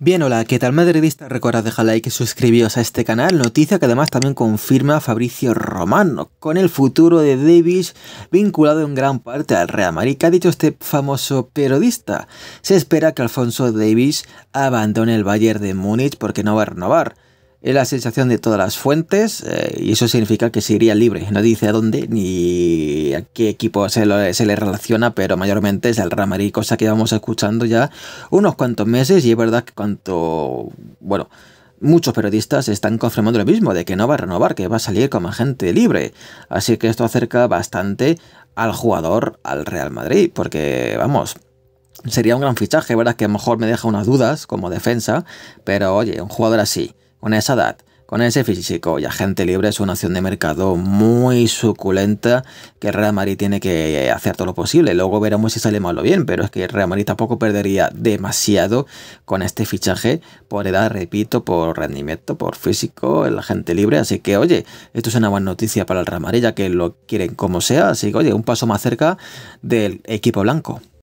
Bien, hola, ¿qué tal madridista? Recuerda dejar like y suscribiros a este canal, noticia que además también confirma Fabricio Romano, con el futuro de Davis vinculado en gran parte al Real Madrid, ha dicho este famoso periodista. Se espera que Alfonso Davis abandone el Bayern de Múnich porque no va a renovar. Es la sensación de todas las fuentes eh, y eso significa que se iría libre. No dice a dónde ni a qué equipo se, le relaciona, pero mayormente es el Ramarí cosa que vamos escuchando ya unos cuantos meses y es verdad que cuanto... bueno muchos periodistas están confirmando lo mismo, de que no va a renovar, que va a salir como agente libre. Así que esto acerca bastante al jugador al Real Madrid, porque vamos. Sería un gran fichaje, ¿verdad? Que a lo mejor me deja unas dudas como defensa, pero oye, un jugador así, con esa edad, con ese físico y agente libre es una opción de mercado muy suculenta que Real Madrid tiene que hacer todo lo posible. Luego veremos si sale mal bien, pero es que Real Madrid tampoco perdería demasiado con este fichaje por edad, repito, por rendimiento, por físico, el agente libre. Así que, oye, esto es una buena noticia para el Real Madrid, ya que lo quieren como sea. Así que, oye, un paso más cerca del equipo blanco.